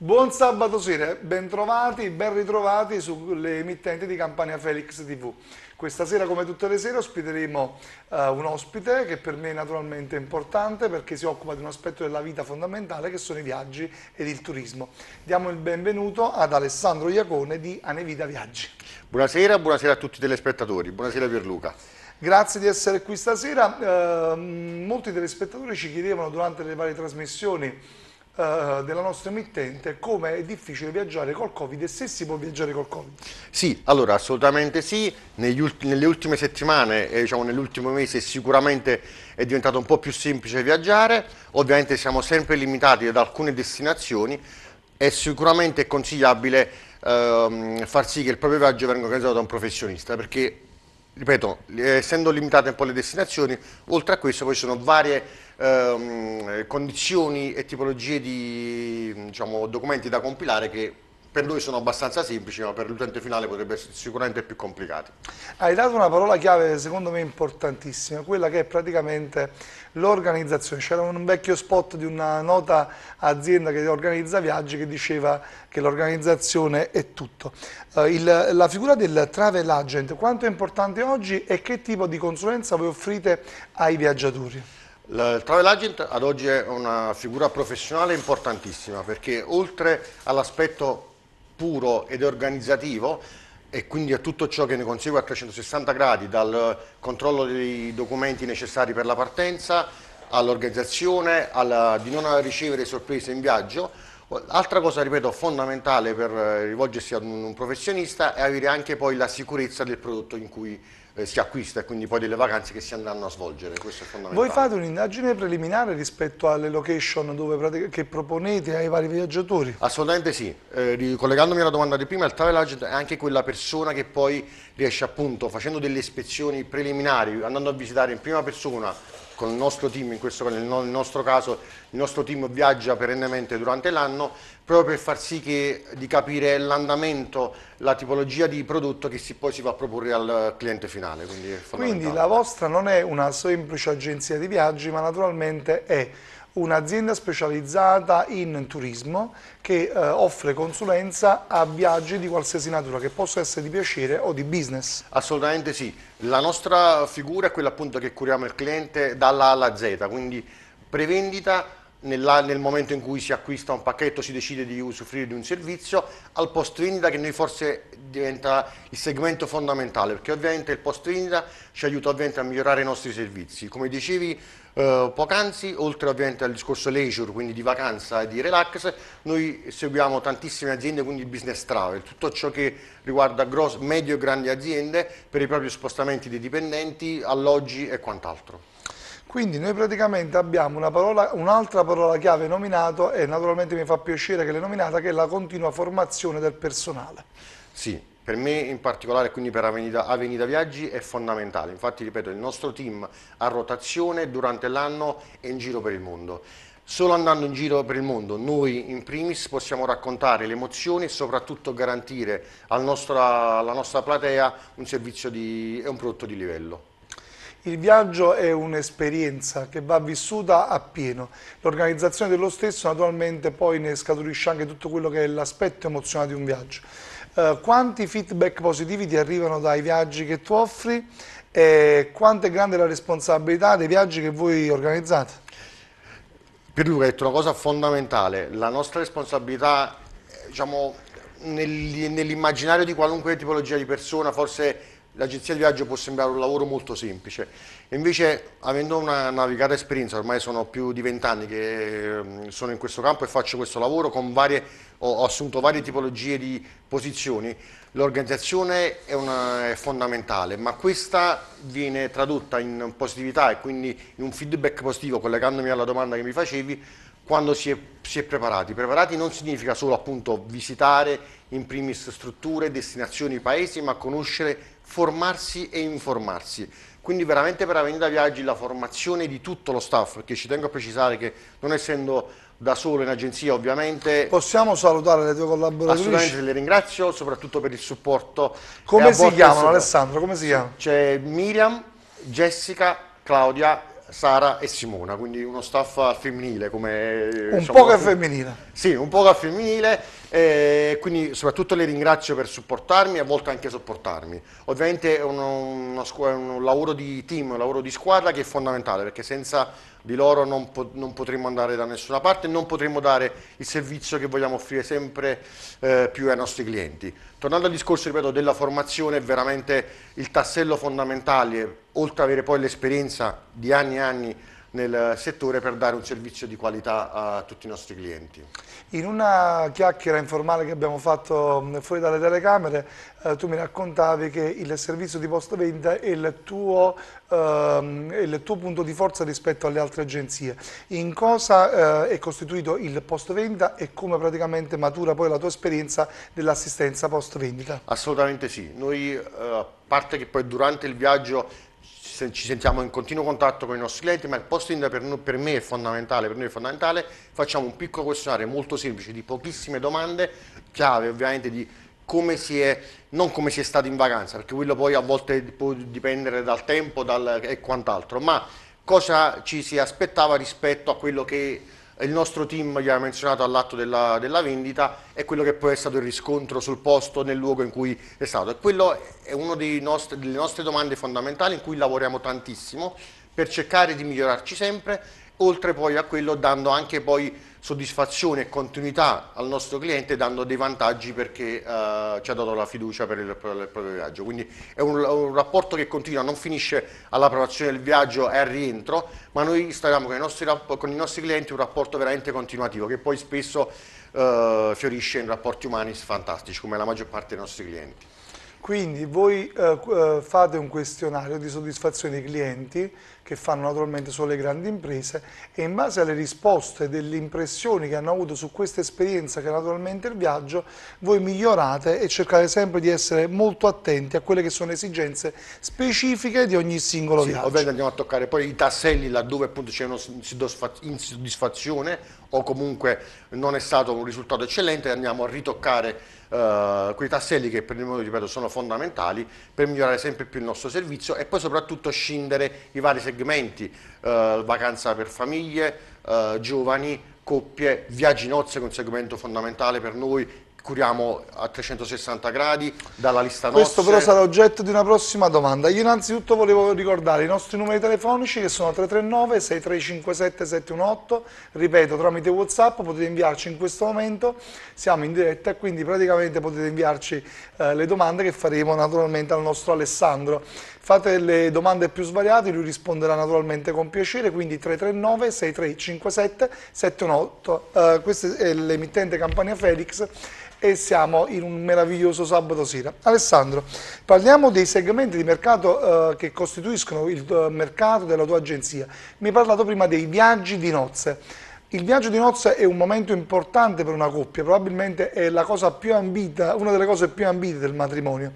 Buon sabato sera, bentrovati, ben ritrovati sulle emittenti di Campania Felix TV. Questa sera come tutte le sere ospiteremo uh, un ospite che per me è naturalmente importante perché si occupa di un aspetto della vita fondamentale che sono i viaggi ed il turismo. Diamo il benvenuto ad Alessandro Iacone di Anevida Viaggi. Buonasera, buonasera a tutti i telespettatori, buonasera Pierluca. Grazie di essere qui stasera, uh, molti telespettatori ci chiedevano durante le varie trasmissioni eh, della nostra emittente come è difficile viaggiare col Covid e se si può viaggiare col Covid. Sì, allora assolutamente sì, ulti, nelle ultime settimane eh, diciamo nell'ultimo mese sicuramente è diventato un po' più semplice viaggiare, ovviamente siamo sempre limitati ad alcune destinazioni è sicuramente consigliabile ehm, far sì che il proprio viaggio venga organizzato da un professionista perché ripeto, essendo limitate un po' le destinazioni, oltre a questo poi ci sono varie ehm, condizioni e tipologie di diciamo, documenti da compilare che per noi sono abbastanza semplici, ma per l'utente finale potrebbe essere sicuramente più complicati. Hai dato una parola chiave, secondo me importantissima, quella che è praticamente l'organizzazione. C'era un vecchio spot di una nota azienda che organizza viaggi che diceva che l'organizzazione è tutto. Eh, il, la figura del travel agent, quanto è importante oggi e che tipo di consulenza voi offrite ai viaggiatori? Il travel agent ad oggi è una figura professionale importantissima perché oltre all'aspetto puro ed organizzativo e quindi a tutto ciò che ne consegue a 360 gradi, dal controllo dei documenti necessari per la partenza, all'organizzazione, di non ricevere sorprese in viaggio. Altra cosa, ripeto, fondamentale per eh, rivolgersi ad un professionista è avere anche poi la sicurezza del prodotto in cui eh, si acquista e quindi poi delle vacanze che si andranno a svolgere, questo è fondamentale. Voi fate un'indagine preliminare rispetto alle location dove, che proponete ai vari viaggiatori? Assolutamente sì, eh, ricollegandomi alla domanda di prima, il travel agent è anche quella persona che poi riesce appunto facendo delle ispezioni preliminari, andando a visitare in prima persona con il nostro team, in questo nel nostro caso il nostro team viaggia perennemente durante l'anno proprio per far sì che, di capire l'andamento, la tipologia di prodotto che si, poi si va a proporre al cliente finale. Quindi, quindi la vostra non è una semplice agenzia di viaggi ma naturalmente è un'azienda specializzata in turismo che eh, offre consulenza a viaggi di qualsiasi natura, che possa essere di piacere o di business. Assolutamente sì, la nostra figura è quella appunto che curiamo il cliente dalla A alla Z, quindi prevendita nella, nel momento in cui si acquista un pacchetto, si decide di usufruire di un servizio, al post vendita che noi forse diventa il segmento fondamentale, perché ovviamente il post vendita ci aiuta ovviamente a migliorare i nostri servizi. Come dicevi eh, poc'anzi, oltre ovviamente al discorso leisure, quindi di vacanza e di relax, noi seguiamo tantissime aziende, quindi il business travel, tutto ciò che riguarda gross, medio e grandi aziende per i propri spostamenti dei dipendenti, alloggi e quant'altro. Quindi noi praticamente abbiamo un'altra parola, un parola chiave nominato e naturalmente mi fa piacere che l'hai nominata, che è la continua formazione del personale. Sì, per me in particolare, quindi per Avenida, Avenida Viaggi, è fondamentale. Infatti, ripeto, il nostro team a rotazione durante l'anno è in giro per il mondo. Solo andando in giro per il mondo noi in primis possiamo raccontare le emozioni e soprattutto garantire nostro, alla nostra platea un servizio e un prodotto di livello. Il viaggio è un'esperienza che va vissuta appieno. L'organizzazione dello stesso naturalmente poi ne scaturisce anche tutto quello che è l'aspetto emozionale di un viaggio. Eh, quanti feedback positivi ti arrivano dai viaggi che tu offri e quanto è grande la responsabilità dei viaggi che voi organizzate? Pierluca ha detto una cosa fondamentale, la nostra responsabilità eh, diciamo, nell'immaginario di qualunque tipologia di persona, forse l'agenzia di viaggio può sembrare un lavoro molto semplice, invece avendo una navigata esperienza, ormai sono più di vent'anni che mm, sono in questo campo e faccio questo lavoro, con varie, ho assunto varie tipologie di posizioni, l'organizzazione è, è, fondamentale, ma questa viene tradotta in positività e quindi in un feedback positivo, collegandomi alla domanda che mi facevi, quando si è, si è preparati. Preparati non significa solo appunto visitare in primis strutture, destinazioni, paesi, ma conoscere formarsi e informarsi. Quindi veramente per Avenida Viaggi la formazione di tutto lo staff, perché ci tengo a precisare che non essendo da solo in agenzia ovviamente. Possiamo salutare le tue collaboratrici? Assolutamente, le ringrazio soprattutto per il supporto. Come si chiamano Alessandro? Come si chiama? C'è Miriam, Jessica, Claudia, Sara e Simona, quindi uno staff femminile. Come, un diciamo, poco al femminile. Sì, un poco al femminile e quindi soprattutto le ringrazio per supportarmi e a volte anche sopportarmi. Ovviamente è uno, un lavoro di team, un lavoro di squadra che è fondamentale perché senza di loro non, po non potremmo andare da nessuna parte, non potremmo dare il servizio che vogliamo offrire sempre eh, più ai nostri clienti. Tornando al discorso ripeto, della formazione, è veramente il tassello fondamentale, oltre ad avere poi l'esperienza di anni e anni nel settore per dare un servizio di qualità a tutti i nostri clienti. In una chiacchiera informale che abbiamo fatto mm, fuori dalle telecamere eh, tu mi raccontavi che il servizio di post vendita è il, tuo, ehm, il tuo punto di forza rispetto alle altre agenzie. In cosa eh, è costituito il post vendita e come praticamente matura poi la tua esperienza dell'assistenza post vendita? Assolutamente sì. Noi, eh, a parte che poi durante il viaggio ci sentiamo in continuo contatto con i nostri clienti, ma il post-in per, per, me è fondamentale, per noi è fondamentale, facciamo un piccolo questionario molto semplice di pochissime domande, chiave ovviamente di come si è, non come si è stato in vacanza, perché quello poi a volte può dipendere dal tempo dal, e quant'altro, ma cosa ci si aspettava rispetto a quello che il nostro team che ha menzionato all'atto della, della, vendita e quello che poi è stato il riscontro sul posto, nel luogo in cui è stato. E quello è una delle nostre domande fondamentali in cui lavoriamo tantissimo per cercare di migliorarci sempre, oltre poi a quello dando anche poi soddisfazione e continuità al nostro cliente dando dei vantaggi perché eh, ci ha dato la fiducia per il, per il proprio viaggio. Quindi è un, un, rapporto che continua, non finisce all'approvazione del viaggio e al rientro, ma noi instauriamo con i, nostri, con i nostri clienti un rapporto veramente continuativo che poi spesso eh, fiorisce in rapporti umani fantastici come la maggior parte dei nostri clienti. Quindi voi eh, eh fate un questionario di soddisfazione dei clienti che fanno naturalmente solo le grandi imprese e in base alle risposte e delle impressioni che hanno avuto su questa esperienza che è naturalmente il viaggio, voi migliorate e cercate sempre di essere molto attenti a quelle che sono esigenze specifiche di ogni singolo sì, viaggio. Ovviamente andiamo a toccare poi i tasselli laddove appunto c'è un'insoddisfazione o comunque non è stato un risultato eccellente, andiamo a ritoccare Uh, quei tasselli che per il momento ripeto sono fondamentali per migliorare sempre più il nostro servizio e poi soprattutto scindere i vari segmenti segmenti, eh, vacanza per famiglie, eh, giovani, coppie, viaggi nozze che è un segmento fondamentale per noi curiamo a 360 gradi dalla lista nostra. Questo però sarà oggetto di una prossima domanda. Io innanzitutto volevo ricordare i nostri numeri telefonici che sono 339 6357 718, ripeto tramite Whatsapp potete inviarci in questo momento, siamo in diretta quindi praticamente potete inviarci eh, le domande che faremo naturalmente al nostro Alessandro. Fate le domande più svariate, lui risponderà naturalmente con piacere, quindi 339 6357 718. Eh, questa è l'emittente Campania Felix e siamo in un meraviglioso sabato sera. Alessandro, parliamo dei segmenti di mercato eh, che costituiscono il eh, mercato della tua agenzia. Mi hai parlato prima dei viaggi di nozze. Il viaggio di nozze è un momento importante per una coppia, probabilmente è ambita, una delle cose più ambite del matrimonio.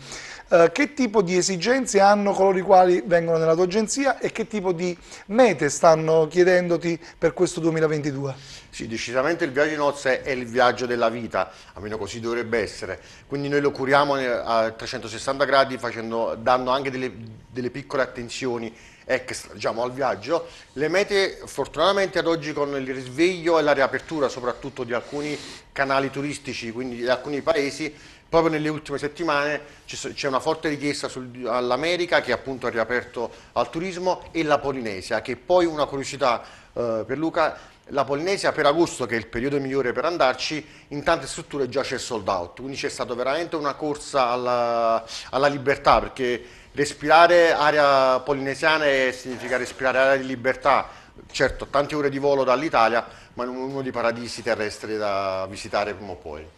Eh, che tipo di esigenze hanno coloro i quali vengono nella tua agenzia e che tipo di mete stanno chiedendoti per questo 2022? Sì, decisamente il viaggio di nozze è il viaggio della vita, almeno così dovrebbe essere. Quindi noi lo curiamo eh, a 360 gradi facendo, dando anche delle, delle piccole attenzioni extra diciamo, al viaggio. Le mete fortunatamente ad oggi con il risveglio e la riapertura soprattutto di alcuni canali turistici, quindi di alcuni paesi, proprio nelle ultime settimane c'è una forte richiesta all'America che appunto ha riaperto al turismo e la Polinesia, che poi una curiosità eh, per Luca, la Polinesia per agosto, che è il periodo migliore per andarci, in tante strutture già c'è sold out, quindi c'è stata veramente una corsa alla, alla libertà, perché respirare aria polinesiana significa respirare aria di libertà, certo tante ore di volo dall'Italia, ma uno dei paradisi terrestri da visitare prima o poi.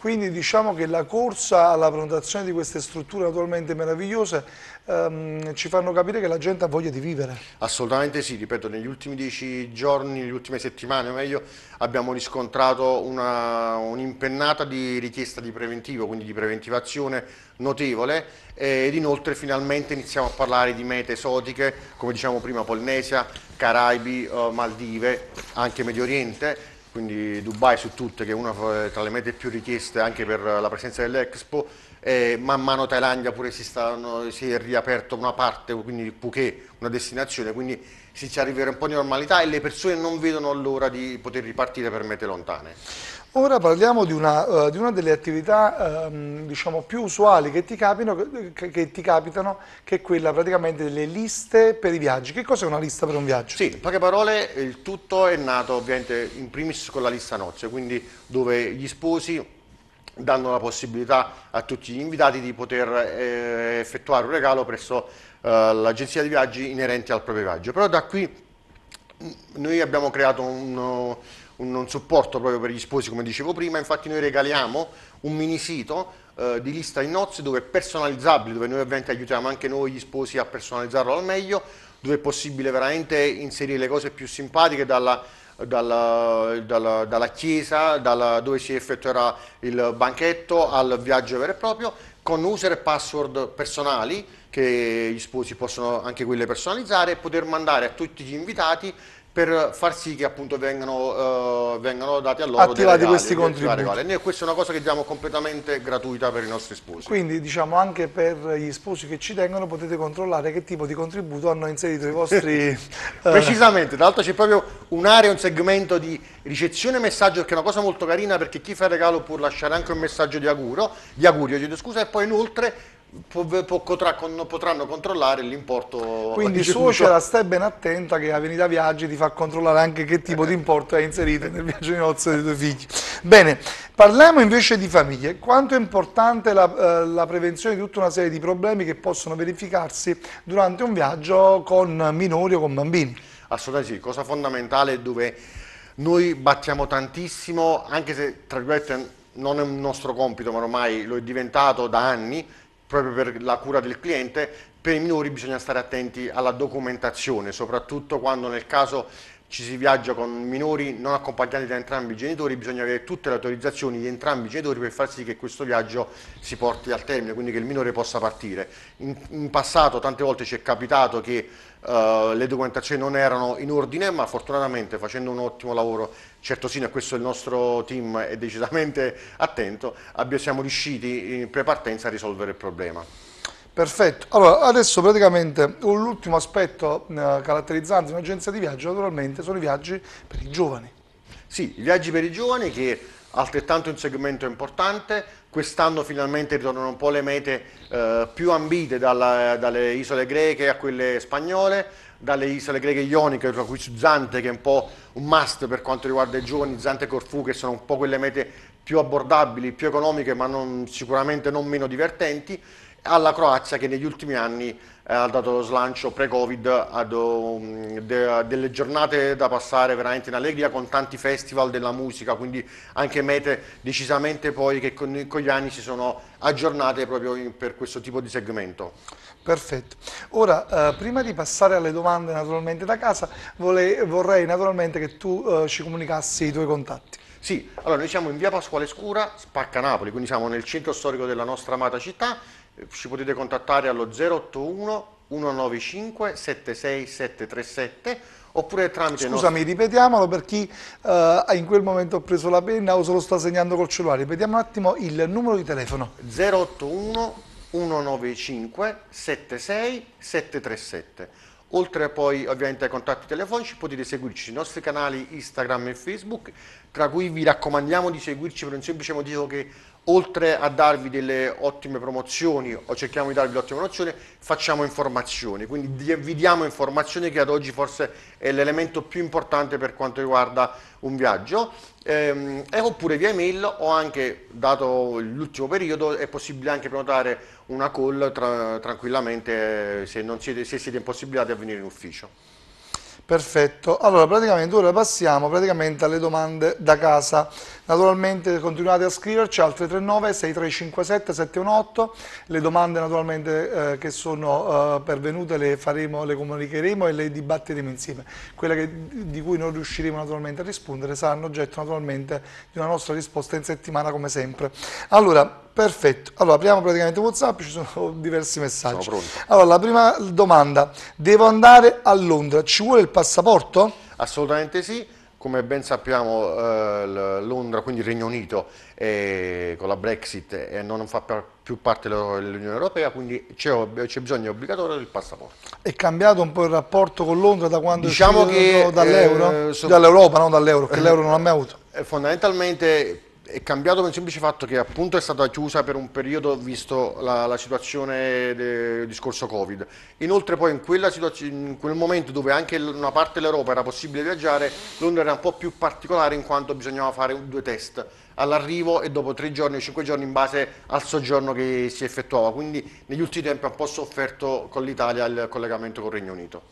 Quindi diciamo che la corsa alla prenotazione di queste strutture naturalmente meravigliose ehm, ci fanno capire che la gente ha voglia di vivere. Assolutamente sì, ripeto, negli ultimi dieci giorni, nelle ultime settimane o meglio, abbiamo riscontrato un'impennata un di richiesta di preventivo, quindi di preventivazione notevole ed inoltre finalmente iniziamo a parlare di mete esotiche, come diciamo prima Polinesia, Caraibi, eh, Maldive, anche Medio Oriente quindi Dubai su tutte che è una eh, tra le mete più richieste anche per la presenza dell'Expo e man mano Thailandia pure si, stanno, si è riaperto una parte, quindi Phuket, una destinazione, quindi si ci arriverà un po' di normalità e le persone non vedono l'ora di poter ripartire per mete lontane. Ora parliamo di una, uh, di una delle attività um, diciamo più usuali che ti, capino, che, che ti, capitano, che è quella praticamente delle liste per i viaggi. Che cos'è una lista per un viaggio? Sì, in poche parole il tutto è nato ovviamente in primis con la lista nozze, quindi dove gli sposi danno la possibilità a tutti gli invitati di poter eh, effettuare un regalo presso eh, l'agenzia di viaggi inerente al proprio viaggio. Però da qui noi abbiamo creato un un, supporto proprio per gli sposi, come dicevo prima, infatti noi regaliamo un mini sito eh, di lista in nozze dove è personalizzabile, dove noi ovviamente aiutiamo anche noi gli sposi a personalizzarlo al meglio, dove è possibile veramente inserire le cose più simpatiche dalla, dalla, dalla, dalla chiesa, dalla, dove si effettuerà il banchetto, al viaggio vero e proprio, con user e password personali che gli sposi possono anche quelle personalizzare e poter mandare a tutti gli invitati per far sì che appunto vengano, uh, vengano dati a loro attivati regali, questi contributi. E questa è una cosa che diamo completamente gratuita per i nostri sposi. Quindi diciamo anche per gli sposi che ci tengono potete controllare che tipo di contributo hanno inserito i vostri... Eh, Precisamente, tra l'altro c'è proprio un'area, un segmento di ricezione e messaggio che è una cosa molto carina perché chi fa regalo può lasciare anche un messaggio di, auguro, di augurio, scusa, e poi inoltre potranno controllare l'importo quindi Suocera stai ben attenta che Avenida Viaggi ti fa controllare anche che tipo di importo hai inserito nel viaggio di nozze dei tuoi figli bene, parliamo invece di famiglie quanto è importante la, eh, la, prevenzione di tutta una serie di problemi che possono verificarsi durante un viaggio con minori o con bambini assolutamente sì, cosa fondamentale dove noi battiamo tantissimo anche se tra virgolette non è un nostro compito ma ormai lo è diventato da anni proprio per la cura del cliente, per i minori bisogna stare attenti alla documentazione, soprattutto quando nel caso ci si viaggia con minori non accompagnati da entrambi i genitori, bisogna avere tutte le autorizzazioni di entrambi i genitori per far sì che questo viaggio si porti al termine, quindi che il minore possa partire. In, in passato tante volte ci è capitato che uh, le documentazioni non erano in ordine, ma fortunatamente facendo un ottimo lavoro Certosino, a questo il nostro team è decisamente attento, siamo riusciti in prepartenza a risolvere il problema. Perfetto, allora adesso praticamente l'ultimo aspetto eh, caratterizzante un'agenzia di viaggio naturalmente sono i viaggi per i giovani. Sì, i viaggi per i giovani che altrettanto è un segmento importante, quest'anno finalmente ritornano un po' le mete eh, più ambite dalla, dalle isole greche a quelle spagnole, dalle isole greche ioniche, tra cui Zante che è un po' un must per quanto riguarda i giovani, Zante e Corfù che sono un po' quelle mete più abbordabili, più economiche ma non, sicuramente non meno divertenti alla Croazia che negli ultimi anni eh, ha dato lo slancio pre-Covid a um, de, delle giornate da passare veramente in allegria con tanti festival della musica, quindi anche mete decisamente poi che con, con gli anni si sono aggiornate proprio in, per questo tipo di segmento. Perfetto. Ora, eh, prima di passare alle domande naturalmente da casa, vole, vorrei naturalmente che tu eh, ci comunicassi i tuoi contatti. Sì, allora noi siamo in via Pasquale Scura, Spacca Napoli, quindi siamo nel centro storico della nostra amata città, eh, ci potete contattare allo 081 195 76737 oppure tramite... Scusami, nostri... ripetiamolo per chi eh, in quel momento ha preso la penna o se lo sta segnando col cellulare, ripetiamo un attimo il numero di telefono. 081 195 76737. Oltre poi ovviamente ai contatti telefonici potete seguirci sui nostri canali Instagram e Facebook, tra cui vi raccomandiamo di seguirci per un semplice motivo che oltre a darvi delle ottime promozioni o cerchiamo di darvi ottime promozioni, facciamo informazioni, quindi vi diamo informazioni che ad oggi forse è l'elemento più importante per quanto riguarda un viaggio, ehm, e, oppure via email o anche, dato l'ultimo periodo, è possibile anche prenotare una call tra, tranquillamente se, siete, se siete impossibilitati a venire in ufficio. Perfetto, allora praticamente ora passiamo praticamente alle domande da casa. Naturalmente continuate a scriverci al 339 6357 718, le domande naturalmente eh, che sono eh, pervenute le, faremo, le comunicheremo e le dibatteremo insieme. Quelle che, di cui non riusciremo naturalmente a rispondere saranno oggetto naturalmente di una nostra risposta in settimana come sempre. Allora, Perfetto, allora apriamo praticamente Whatsapp, ci sono diversi messaggi. Sono allora, la prima domanda, devo andare a Londra, ci vuole il passaporto? Assolutamente sì, come ben sappiamo eh, Londra, quindi il Regno Unito, è, con la Brexit è, non fa più parte dell'Unione Europea, quindi c'è, bisogno obbligatorio del passaporto. È cambiato un po' il rapporto con Londra da quando diciamo che, dall'euro? Eh, so, dall'Europa, non dall'euro, perché l'euro non l'ha mai avuto. Eh, fondamentalmente è cambiato per il semplice fatto che appunto è stata chiusa per un periodo visto la, la situazione del discorso Covid. Inoltre poi in, in, quel momento dove anche una parte dell'Europa era possibile viaggiare, Londra era un po' più particolare in quanto bisognava fare due test all'arrivo e dopo tre giorni o cinque giorni in base al soggiorno che si effettuava. Quindi negli ultimi tempi ha un po' sofferto con l'Italia il collegamento con il Regno Unito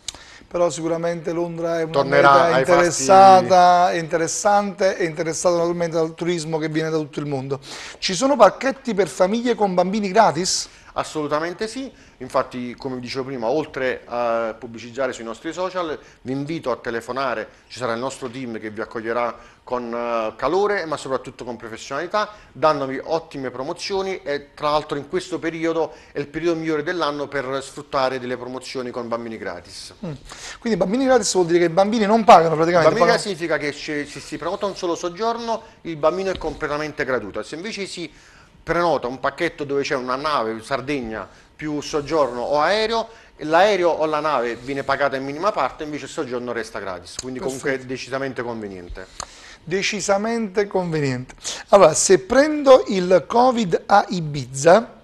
però sicuramente Londra è una Tornerà interessata, interessante e interessata naturalmente dal turismo che viene da tutto il mondo. Ci sono pacchetti per famiglie con bambini gratis? Assolutamente sì, infatti come dicevo prima, oltre a pubblicizzare sui nostri social, vi invito a telefonare, ci sarà il nostro team che vi accoglierà con eh, calore ma soprattutto con professionalità, dandomi ottime promozioni e tra l'altro in questo periodo è il periodo migliore dell'anno per sfruttare delle promozioni con bambini gratis. Mm. Quindi bambini gratis vuol dire che i bambini non pagano praticamente? Bambini gratis significa che se si prenota un solo soggiorno il bambino è completamente gratuito, se invece si prenota un pacchetto dove c'è una nave, Sardegna, più soggiorno o aereo, l'aereo o la nave viene pagata in minima parte, invece il soggiorno resta gratis, quindi Perfetto. comunque è decisamente conveniente decisamente conveniente. Allora, se prendo il Covid a Ibiza,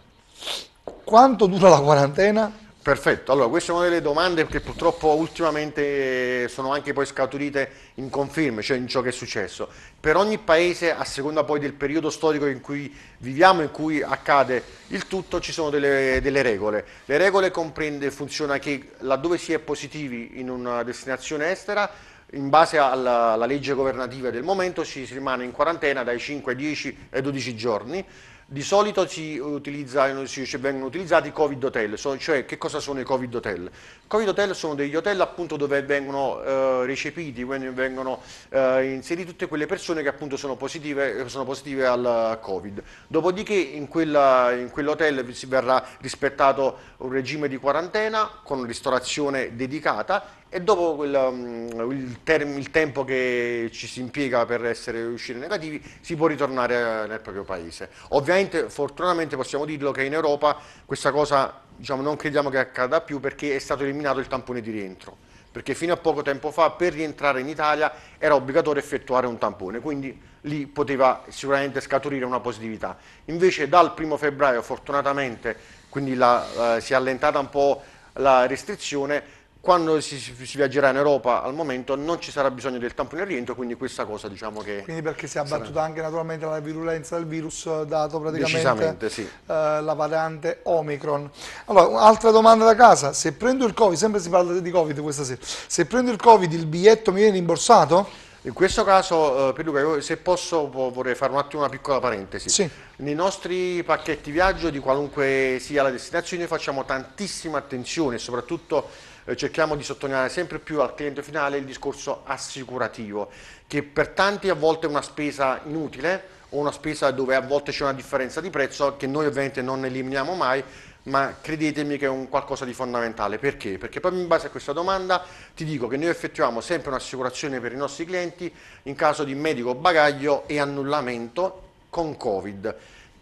quanto dura la quarantena? Perfetto, allora questa è una delle domande che purtroppo ultimamente sono anche poi scaturite in conferme, cioè in ciò che è successo. Per ogni paese, a seconda poi del periodo storico in cui viviamo, in cui accade il tutto, ci sono delle, delle regole. Le regole comprende, e funziona che laddove si è positivi in una destinazione estera, in base alla, alla, legge governativa del momento ci si rimane in quarantena dai 5, 10 e 12 giorni. Di solito si utilizza, si, vengono utilizzati i covid hotel, cioè che cosa sono i covid hotel? I covid hotel sono degli hotel appunto dove vengono eh, recepiti, vengono eh, inserite tutte quelle persone che appunto sono positive, sono positive al covid. Dopodiché in, quella, in quell'hotel si verrà rispettato un regime di quarantena con ristorazione dedicata e dopo quella, mm, il, term, il, tempo che ci si impiega per essere, uscire negativi si può ritornare eh, nel proprio paese. Ovviamente, fortunatamente possiamo dirlo che in Europa questa cosa diciamo, non crediamo che accada più perché è stato eliminato il tampone di rientro, perché fino a poco tempo fa per rientrare in Italia era obbligatorio effettuare un tampone, quindi lì poteva sicuramente scaturire una positività. Invece dal primo febbraio fortunatamente quindi la, eh, si è allentata un po' la restrizione, quando si, si, viaggerà in Europa al momento non ci sarà bisogno del tampone al rientro, quindi questa cosa diciamo che... Quindi perché si è abbattuta sarà... anche naturalmente la virulenza del virus eh, dato praticamente sì. eh, la variante Omicron. Allora, altra domanda da casa, se prendo il Covid, sempre si parla di Covid questa sera, se prendo il Covid il biglietto mi viene rimborsato? In questo caso, eh, Pierluca, se posso vorrei fare un attimo una piccola parentesi. Sì. Nei nostri pacchetti viaggio di qualunque sia la destinazione facciamo tantissima attenzione, soprattutto eh, cerchiamo di sottolineare sempre più al cliente finale il discorso assicurativo, che per tanti a volte è una spesa inutile o una spesa dove a volte c'è una differenza di prezzo che noi ovviamente non eliminiamo mai, ma credetemi che è un qualcosa di fondamentale. Perché? Perché proprio in base a questa domanda ti dico che noi effettuiamo sempre un'assicurazione per i nostri clienti in caso di medico bagaglio e annullamento con Covid.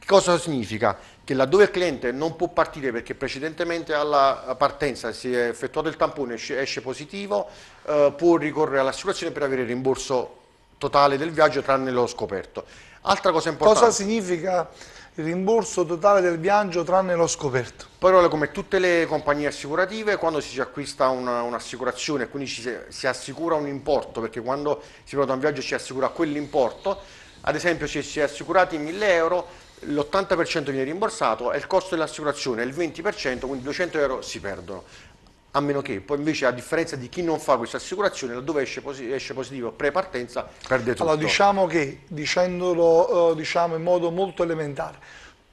Cosa significa? Che laddove il cliente non può partire perché precedentemente alla partenza si è effettuato il tampone e esce positivo, eh, può ricorrere all'assicurazione per avere il rimborso totale del viaggio tranne lo scoperto. Altra cosa importante. Cosa significa il rimborso totale del viaggio tranne lo scoperto? Però come tutte le compagnie assicurative quando si acquista un'assicurazione un e quindi ci, si assicura un importo perché quando si prende un viaggio si assicura quell'importo, ad esempio se si è assicurati 1000 euro, l'80% viene rimborsato e il costo dell'assicurazione è il 20%, quindi 200 euro si perdono. A meno che poi invece a differenza di chi non fa questa assicurazione, laddove esce, posi esce positivo pre-partenza, perde tutto. Allora diciamo che, dicendolo eh, diciamo in modo molto elementare,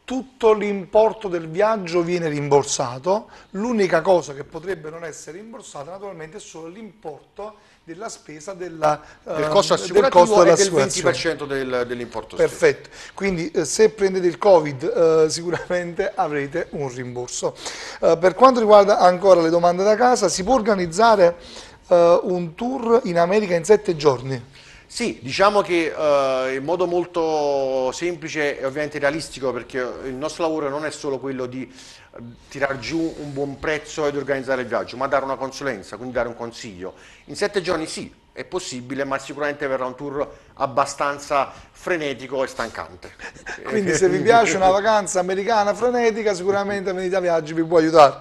tutto l'importo del viaggio viene rimborsato, l'unica cosa che potrebbe non essere rimborsata naturalmente è solo l'importo della spesa della, del ehm, costo assicurativo del costo della e del 20% del, dell'importo Perfetto, quindi eh, se prendete il Covid eh, sicuramente avrete un rimborso. Eh, per quanto riguarda ancora le domande da casa, si può organizzare un tour in America in sette giorni? Sì, diciamo che eh, in modo molto semplice e ovviamente realistico perché il nostro lavoro non è solo quello di eh, tirar giù un buon prezzo ed organizzare il viaggio, ma dare una consulenza, quindi dare un consiglio. In sette giorni sì, è possibile, ma sicuramente verrà un tour abbastanza frenetico e stancante. Quindi se vi piace una vacanza americana frenetica, sicuramente Medita Viaggi vi può aiutare.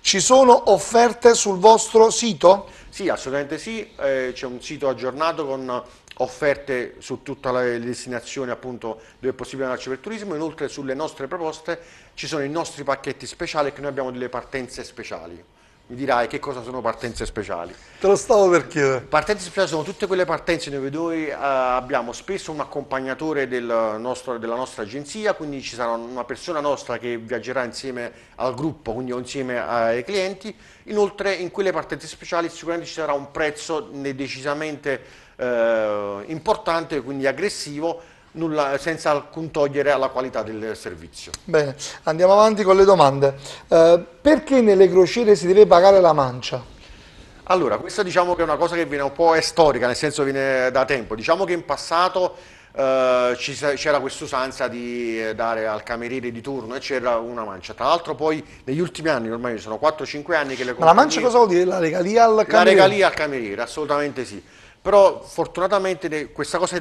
Ci sono offerte sul vostro sito? Sì, assolutamente sì, eh, c'è un sito aggiornato con offerte su tutte le destinazioni appunto dove è possibile andarci per turismo, inoltre sulle nostre proposte ci sono i nostri pacchetti speciali che noi abbiamo delle partenze speciali. Mi dirai che cosa sono partenze speciali? Te lo stavo per chiedere. Partenze speciali sono tutte quelle partenze dove noi eh, abbiamo spesso un accompagnatore del nostro, della nostra agenzia, quindi ci sarà una persona nostra che viaggerà insieme al gruppo, quindi insieme ai clienti. Inoltre in quelle partenze speciali sicuramente ci sarà un prezzo decisamente eh, importante, quindi aggressivo, nulla, senza alcun togliere alla qualità del servizio. Bene, andiamo avanti con le domande. Eh, perché nelle crociere si deve pagare la mancia? Allora, questa diciamo che è una cosa che viene un po' storica, nel senso viene da tempo. Diciamo che in passato eh, c'era quest'usanza di eh, dare al cameriere di turno e c'era una mancia. Tra l'altro poi negli ultimi anni, ormai sono 4-5 anni che le compagnie... Ma la mancia cosa vuol dire? La regalia al cameriere? La regalia al cameriere, assolutamente sì però fortunatamente questa cosa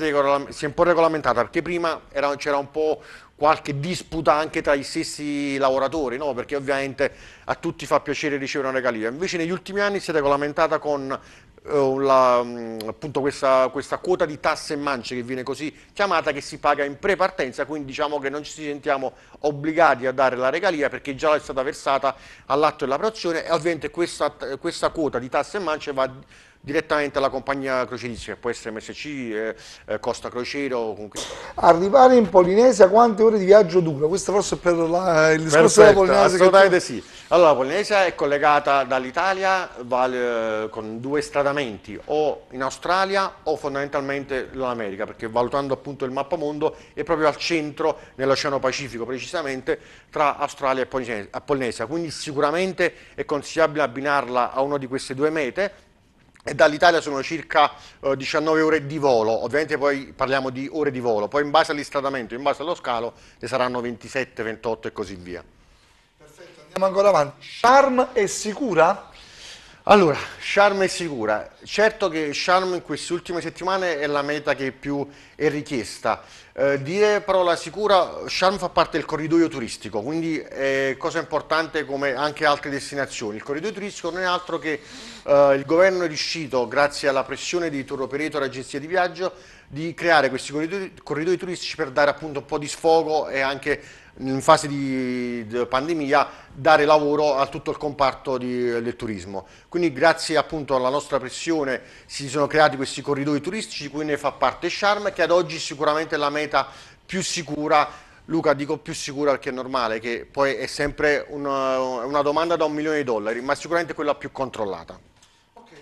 si è un po' regolamentata perché prima c'era un po' qualche disputa anche tra gli stessi lavoratori, no? perché ovviamente a tutti fa piacere ricevere una regalia, invece negli ultimi anni si è regolamentata con eh, la, mm, appunto questa, questa, quota di tasse e mance che viene così chiamata che si paga in prepartenza, quindi diciamo che non ci sentiamo obbligati a dare la regalia perché già è stata versata all'atto della promozione e ovviamente questa, questa quota di tasse e mance va direttamente alla compagnia crocieristica, che può essere MSC, eh, eh, Costa Crociero. Comunque. Arrivare in Polinesia quante ore di viaggio dura? Questo forse è per la, il discorso Perfetto, della Polinesia. Assolutamente tu... sì. Allora, Polinesia è collegata dall'Italia vale, eh, con due stradamenti, o in Australia o fondamentalmente l'America, perché valutando appunto il mappamondo è proprio al centro, nell'Oceano Pacifico precisamente, tra Australia e Polinesia, quindi sicuramente è consigliabile abbinarla a una di queste due mete, e dall'Italia sono circa eh, 19 ore di volo, ovviamente poi parliamo di ore di volo, poi in base all'istradamento, in base allo scalo ne saranno 27, 28 e così via. Perfetto, andiamo ancora avanti. Charm è sicura? Allora, Sharm è sicura. Certo che Sharm in queste ultime settimane è la meta che più è richiesta. Eh, dire parola sicura, Sharm fa parte del corridoio turistico, quindi è cosa importante come anche altre destinazioni. Il corridoio turistico non è altro che eh, il governo è riuscito, grazie alla pressione di tour operator e agenzie di viaggio, di creare questi corridoi, corridoi turistici per dare appunto un po' di sfogo e anche in fase di, di pandemia dare lavoro a tutto il comparto di, del turismo. Quindi grazie appunto alla nostra pressione si sono creati questi corridoi turistici di cui ne fa parte Sharm che ad oggi è sicuramente è la meta più sicura Luca, dico più sicura perché è normale, che poi è sempre una, una, domanda da un milione di dollari, ma sicuramente quella più controllata. Okay.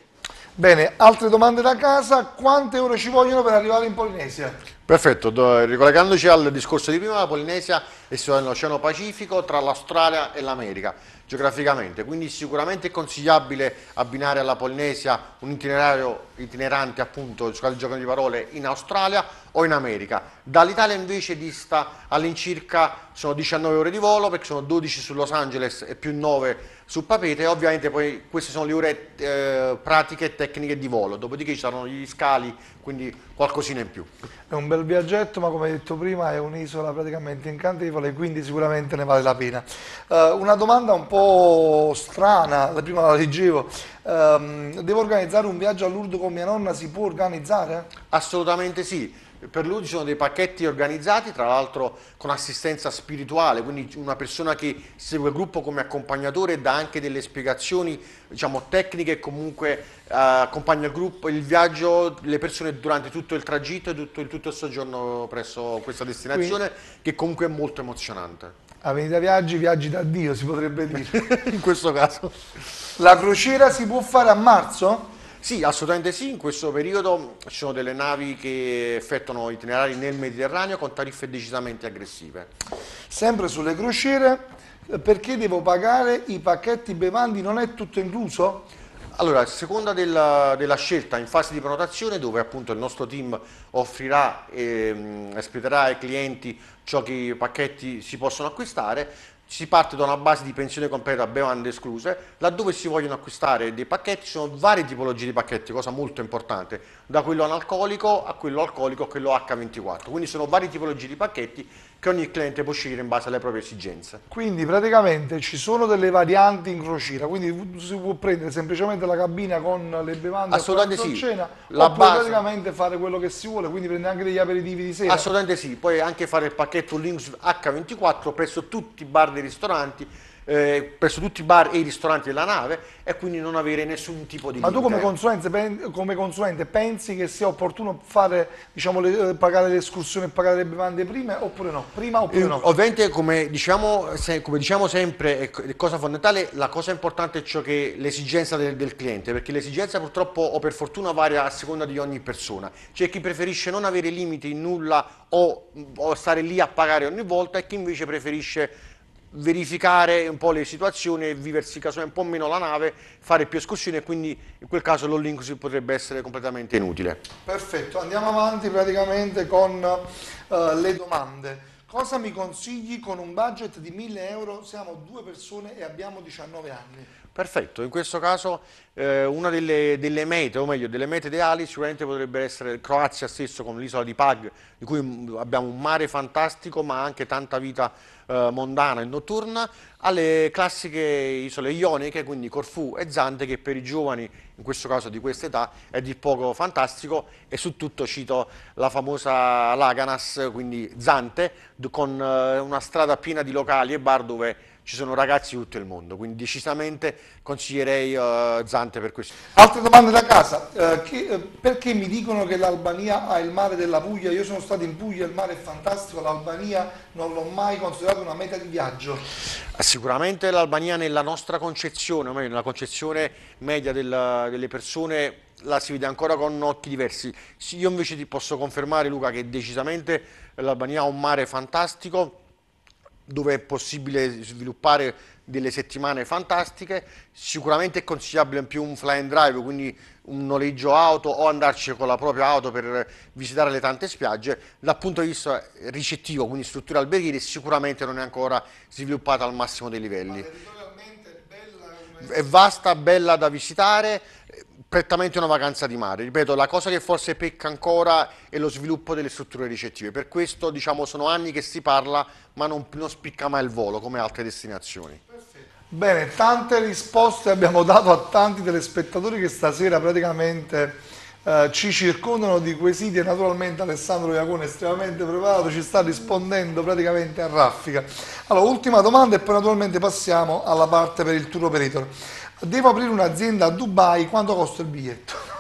Bene, altre domande da casa, quante ore ci vogliono per arrivare in Polinesia? Perfetto, ricollegandoci al discorso di prima, la Polinesia è sull'Oceano Pacifico tra l'Australia e l'America geograficamente, quindi sicuramente è consigliabile abbinare alla Polinesia un itinerario itinerante appunto, scusate cioè il gioco di parole, in Australia o in America. Dall'Italia invece dista all'incirca sono 19 ore di volo perché sono 12 su Los Angeles e più 9 su Papete e ovviamente poi queste sono le ore eh, pratiche e tecniche di volo, dopodiché ci saranno gli scali, quindi qualcosina in più. È un bel viaggetto ma come detto prima è un'isola praticamente incantevole quindi sicuramente ne vale la pena. Uh, una domanda un po' po' strana, prima la leggevo, um, devo organizzare un viaggio a all'Urdu con mia nonna, si può organizzare? Assolutamente sì, per lui ci sono dei pacchetti organizzati, tra l'altro con assistenza spirituale, quindi una persona che segue il gruppo come accompagnatore dà anche delle spiegazioni diciamo, tecniche e comunque eh, accompagna il gruppo, il viaggio, le persone durante tutto il tragitto e tutto, tutto, il soggiorno presso questa destinazione quindi... che comunque è molto emozionante. Avenida Viaggi, viaggi da Dio si potrebbe dire, in questo caso. La crociera si può fare a marzo? Sì, assolutamente sì, in questo periodo ci sono delle navi che effettuano itinerari nel Mediterraneo con tariffe decisamente aggressive. Sempre sulle crociere, perché devo pagare i pacchetti bevandi, non è tutto incluso? Allora, a seconda della, della, scelta in fase di prenotazione, dove appunto il nostro team offrirà e ehm, ai clienti ciò che i pacchetti si possono acquistare, si parte da una base di pensione completa, bevande escluse, laddove si vogliono acquistare dei pacchetti, ci sono varie tipologie di pacchetti, cosa molto importante, da quello analcolico a quello alcolico a quello H24. Quindi sono vari tipologie di pacchetti che ogni cliente può scegliere in base alle proprie esigenze. Quindi praticamente ci sono delle varianti in crociera, quindi si può prendere semplicemente la cabina con le bevande Assolutamente sì. cena, la oppure base... praticamente fare quello che si vuole, quindi prendere anche degli aperitivi di sera. Assolutamente sì, puoi anche fare il pacchetto Linux H24 presso tutti i bar dei ristoranti eh, presso tutti i bar e i ristoranti della nave e quindi non avere nessun tipo di... Ma tu come consulente, pen, come consulente, pensi che sia opportuno fare, diciamo, le, eh, pagare le escursioni e pagare le bevande prime oppure no? Prima oppure eh, no? Ovviamente come diciamo, se, come diciamo sempre, è cosa fondamentale, la cosa importante è ciò che l'esigenza del, del, cliente, perché l'esigenza purtroppo o per fortuna varia a seconda di ogni persona. C'è chi preferisce non avere limiti in nulla o, o stare lì a pagare ogni volta e chi invece preferisce verificare un po' le situazioni e viversi casomai un po' meno la nave, fare più escursioni e quindi in quel caso l'all-inclusive potrebbe essere completamente inutile. Perfetto, andiamo avanti praticamente con uh, le domande. Cosa mi consigli con un budget di 1000 euro? Siamo due persone e abbiamo 19 anni. Perfetto, in questo caso eh, una delle, delle, mete, o meglio delle mete ideali sicuramente potrebbe essere Croazia stesso con l'isola di Pag, di cui mm, abbiamo un mare fantastico ma anche tanta vita eh, mondana e notturna, alle classiche isole ioniche, quindi Corfù e Zante che per i giovani, in questo caso di questa età, è di poco fantastico e su tutto cito la famosa Laganas, quindi Zante, con eh, una strada piena di locali e bar dove ci sono ragazzi di tutto il mondo, quindi decisamente consiglierei uh, Zante per questo. Altre domande da casa, eh, che, eh, perché mi dicono che l'Albania ha il mare della Puglia? Io sono stato in Puglia, il mare è fantastico, l'Albania non l'ho mai considerato una meta di viaggio. Eh, sicuramente l'Albania nella nostra concezione, o meglio nella concezione media della, delle persone, la si vede ancora con occhi diversi. Io invece ti posso confermare Luca che decisamente l'Albania ha un mare fantastico, dove è possibile sviluppare delle settimane fantastiche, sicuramente è consigliabile in più un fly and drive, quindi un noleggio auto o andarci con la propria auto per visitare le tante spiagge, dal punto di vista ricettivo, quindi strutture alberghiere, sicuramente non è ancora sviluppata al massimo dei livelli. È vasta, bella da visitare, prettamente una vacanza di mare. Ripeto, la cosa che forse pecca ancora è lo sviluppo delle strutture ricettive. Per questo, diciamo, sono anni che si parla, ma non, non spicca mai il volo come altre destinazioni. Bene, tante risposte abbiamo dato a tanti telespettatori che stasera praticamente eh, ci circondano di quesiti e naturalmente Alessandro Iacone estremamente preparato, ci sta rispondendo praticamente a raffica. Allora, ultima domanda e poi naturalmente passiamo alla parte per il tour operator devo aprire un'azienda a Dubai, quanto costa il biglietto?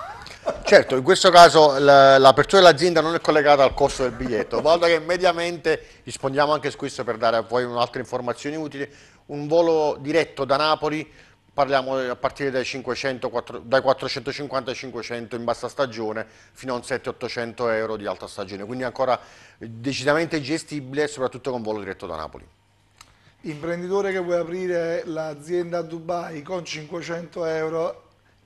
Certo, in questo caso l'apertura dell'azienda non è collegata al costo del biglietto, volta che mediamente rispondiamo anche su questo per dare a voi un'altra informazione utile, un volo diretto da Napoli parliamo a partire dai, 500, 4, dai 450 ai 500 in bassa stagione fino a un 700-800 euro di alta stagione, quindi ancora decisamente gestibile soprattutto con volo diretto da Napoli imprenditore che vuoi aprire l'azienda a Dubai con 500 euro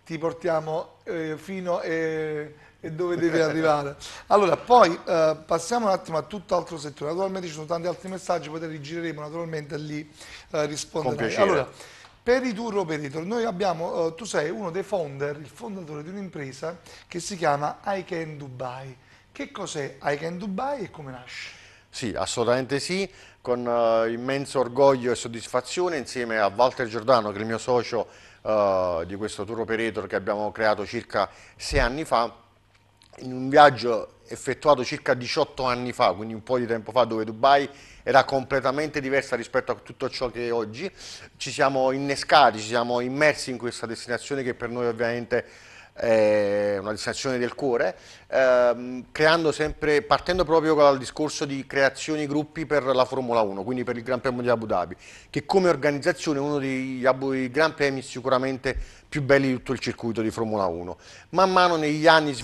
ti portiamo eh, fino e, e, dove devi arrivare. Allora, poi eh, passiamo un attimo a tutt'altro settore. Naturalmente ci sono tanti altri messaggi, poi te li gireremo naturalmente lì eh, risponderemo. Allora, per i tour operator, noi abbiamo, eh, tu sei uno dei founder, il fondatore di un'impresa che si chiama I Can Dubai. Che cos'è I Can Dubai e come nasce? Sì, assolutamente sì con eh, immenso orgoglio e soddisfazione insieme a Walter Giordano che è il mio socio eh, di questo tour operator che abbiamo creato circa sei anni fa in un viaggio effettuato circa 18 anni fa, quindi un po' di tempo fa, dove Dubai era completamente diversa rispetto a tutto ciò che è oggi. Ci siamo innescati, ci siamo immersi in questa destinazione che per noi ovviamente eh, una distrazione del cuore, ehm, sempre, partendo proprio dal discorso di creazioni gruppi per la Formula 1, quindi per il Gran Premio di Abu Dhabi, che come organizzazione è uno dei Gran Premi sicuramente più belli di tutto il circuito di Formula 1. Man mano negli anni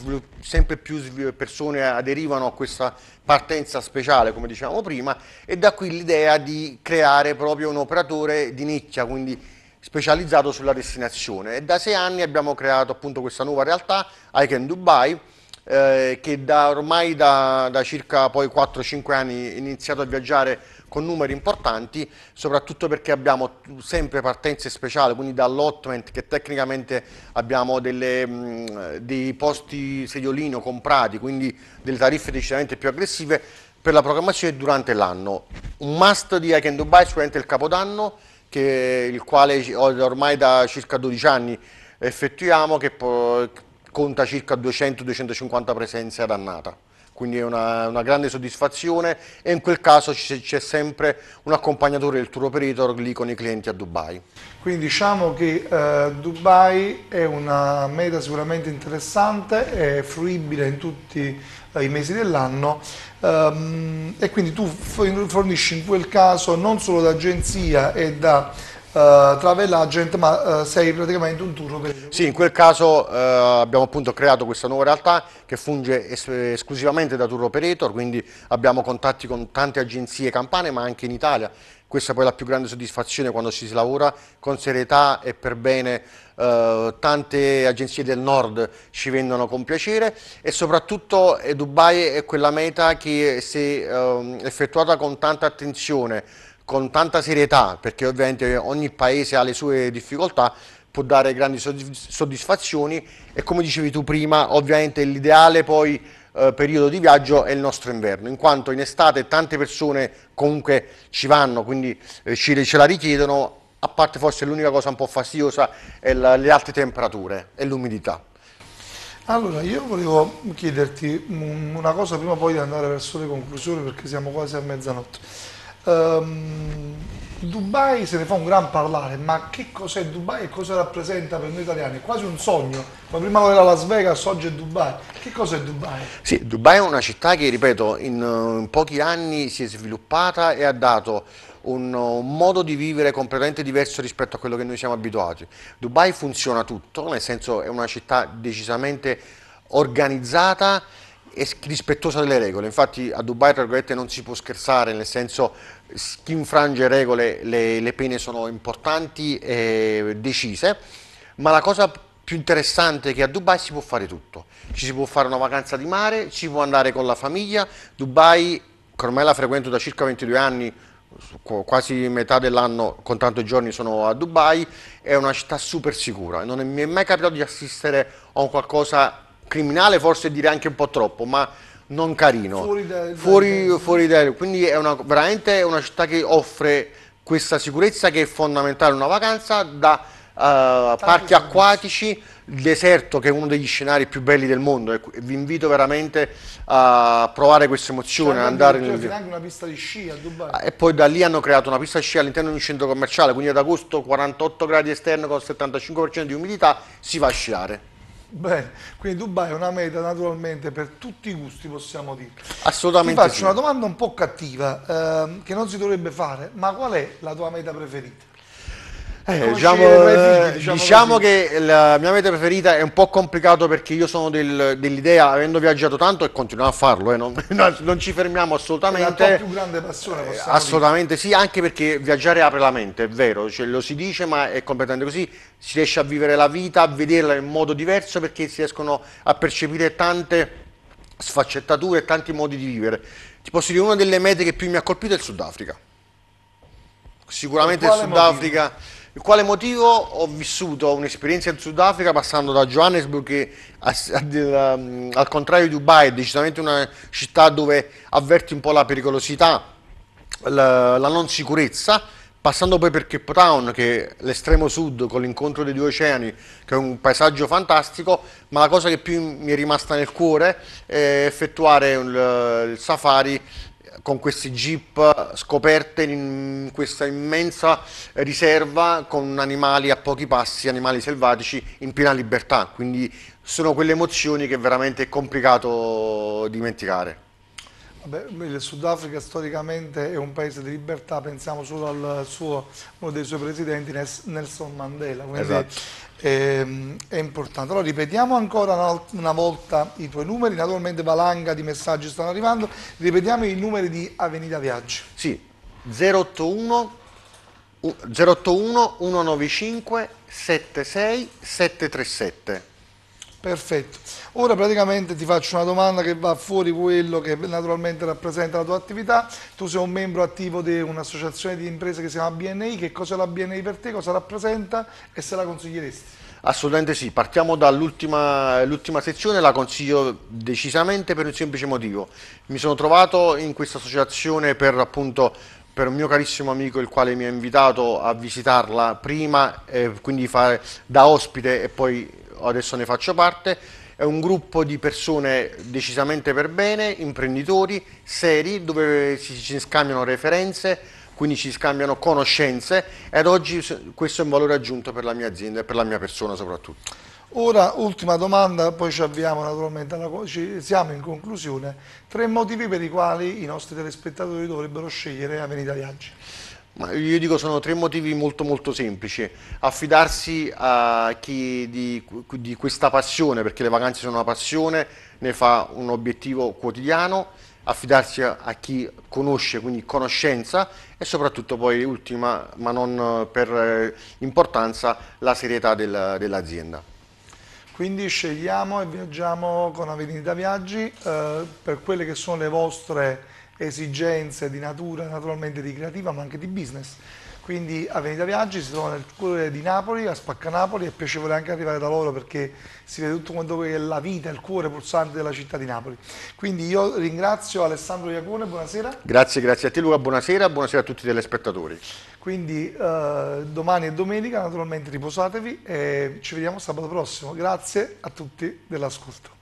sempre più persone aderivano a questa partenza speciale, come dicevamo prima, e da qui l'idea di creare proprio un operatore di nicchia, quindi specializzato sulla destinazione e da sei anni abbiamo creato appunto questa nuova realtà, Icon Dubai, eh, che da ormai da, da circa 4-5 anni è iniziato a viaggiare con numeri importanti, soprattutto perché abbiamo sempre partenze speciali, quindi da allotment che tecnicamente abbiamo delle, mh, mm, dei posti sediolino comprati, quindi delle tariffe decisamente più aggressive per la programmazione durante l'anno. Un must di Icon Dubai è sicuramente il capodanno, che, il quale ormai da circa 12 anni effettuiamo, che può, conta circa 200-250 presenze ad annata. Quindi è una, una, grande soddisfazione e in quel caso c'è sempre un accompagnatore del tour operator lì con i clienti a Dubai. Quindi diciamo che eh, Dubai è una meta sicuramente interessante, è fruibile in tutti i i mesi dell'anno ehm, e quindi tu fornisci in quel caso non solo da agenzia e da Uh, travel agent, ma uh, sei praticamente un tour operator. Sì, in quel caso uh, abbiamo appunto creato questa nuova realtà che funge es esclusivamente da tour operator, quindi abbiamo contatti con tante agenzie campane, ma anche in Italia. Questa è poi la più grande soddisfazione quando si lavora con serietà e per bene eh, tante agenzie del nord ci vendono con piacere e soprattutto eh, Dubai è quella meta che se eh, effettuata con tanta attenzione, con tanta serietà, perché ovviamente ogni paese ha le sue difficoltà, può dare grandi soddisfazioni e come dicevi tu prima, ovviamente l'ideale poi eh, periodo di viaggio è il nostro inverno, in quanto in estate tante persone comunque ci vanno, quindi ce la richiedono, a parte forse l'unica cosa un po' fastidiosa è la, le alte temperature e l'umidità. Allora, io volevo chiederti una cosa prima poi di andare verso le conclusioni perché siamo quasi a mezzanotte. Um, Dubai se ne fa un gran parlare, ma che cos'è Dubai e cosa rappresenta per noi italiani? È quasi un sogno, ma prima era Las Vegas, oggi è Dubai. Che cos'è Dubai? Sì, Dubai è una città che, ripeto, in, eh, in pochi anni si è sviluppata e ha dato un, un, modo di vivere completamente diverso rispetto a quello che noi siamo abituati. Dubai funziona tutto, nel senso è una città decisamente organizzata e rispettosa delle regole. Infatti a Dubai tra virgolette non si può scherzare, nel senso chi infrange regole le, le pene sono importanti e decise, ma la cosa più interessante che a Dubai si può fare tutto. Ci si può fare una vacanza di mare, ci si può andare con la famiglia. Dubai, che ormai la frequento da circa 22 anni, quasi metà dell'anno con tanti giorni sono a Dubai, è una città super sicura. Non mi è mai capitato di assistere a un qualcosa criminale, forse dire anche un po' troppo, ma non carino. Fuori da, fuori, da, fuori da, quindi è una, veramente una città che offre questa sicurezza che è fondamentale una vacanza da eh, parchi acquatici, il deserto che è uno degli scenari più belli del mondo e ecco, vi invito veramente a provare questa emozione, cioè, andare nel... anche una pista di sci a Dubai. Ah, e poi da lì hanno creato una pista di sci all'interno di un centro commerciale, quindi ad agosto 48 gradi esterno con 75% di umidità si va a sciare. Bene, quindi Dubai è una meta naturalmente per tutti i gusti possiamo dire. Assolutamente. Ti faccio sì. una domanda un po' cattiva, ehm, che non si dovrebbe fare, ma qual è la tua meta preferita? Eh diciamo, eh, diciamo, eh, diciamo, diciamo che la mia meta preferita è un po' complicato perché io sono del, dell'idea, avendo viaggiato tanto e continuo a farlo, eh, non, non, ci fermiamo assolutamente. È la tua più grande passione. assolutamente dire. sì, anche perché viaggiare apre la mente, è vero, cioè, lo si dice ma è completamente così, si riesce a vivere la vita, a vederla in modo diverso perché si riescono a percepire tante sfaccettature e tanti modi di vivere. Ti posso dire una delle mete che più mi ha colpito è il Sudafrica. Sicuramente il Sudafrica... Motivo? Per quale motivo ho vissuto un'esperienza in Sudafrica passando da Johannesburg che a, a, mm, al contrario di Dubai è decisamente una città dove avverti un po' la pericolosità, la, la non sicurezza, passando poi per Cape Town che è l'estremo sud con l'incontro dei due oceani che è un paesaggio fantastico, ma la cosa che più mi è rimasta nel cuore è effettuare il, il safari con questi jeep scoperte in questa immensa riserva con animali a pochi passi, animali selvatici in piena libertà, quindi sono quelle emozioni che veramente è complicato dimenticare. Vabbè, il Sudafrica storicamente è un paese di libertà, pensiamo solo al suo, uno dei suoi presidenti Nelson Mandela, quindi esatto. è, ehm, è, importante. Allora ripetiamo ancora una, volta i tuoi numeri, naturalmente valanga di messaggi stanno arrivando, ripetiamo i numeri di Avenida Viaggio. Sì, 081 081 195 76 737 Perfetto. Ora praticamente ti faccio una domanda che va fuori quello che naturalmente rappresenta la tua attività. Tu sei un membro attivo di un'associazione di imprese che si chiama BNI. Che cos'è la BNI per te? Cosa rappresenta e se la consiglieresti? Assolutamente sì. Partiamo dall'ultima sezione, la consiglio decisamente per un semplice motivo. Mi sono trovato in questa associazione per appunto per un mio carissimo amico il quale mi ha invitato a visitarla prima, eh, quindi fare da ospite e poi adesso ne faccio parte, è un gruppo di persone decisamente per bene, imprenditori, seri, dove si, si scambiano referenze, quindi si scambiano conoscenze ed oggi questo è un valore aggiunto per la mia azienda e per la mia persona soprattutto. Ora, ultima domanda, poi ci avviamo naturalmente, alla, ci, siamo in conclusione. Tre motivi per i quali i nostri telespettatori dovrebbero scegliere Avenida Viaggi. Ma io dico sono tre motivi molto molto semplici. Affidarsi a chi di, di, questa passione, perché le vacanze sono una passione, ne fa un obiettivo quotidiano, affidarsi a, a chi conosce, quindi conoscenza e soprattutto poi ultima, ma non per importanza, la serietà del, dell'azienda. Quindi scegliamo e viaggiamo con Avenida Viaggi eh, per quelle che sono le vostre esigenze di natura naturalmente di creativa, ma anche di business. Quindi Avenida Viaggi si trova nel cuore di Napoli, a Spacca Napoli, è piacevole anche arrivare da loro perché si vede tutto quanto che è la vita, il cuore pulsante della città di Napoli. Quindi io ringrazio Alessandro Iacone, buonasera. Grazie, grazie a te Luca, buonasera, buonasera a tutti i telespettatori. Quindi eh, domani e domenica naturalmente riposatevi e ci vediamo sabato prossimo. Grazie a tutti dell'ascolto.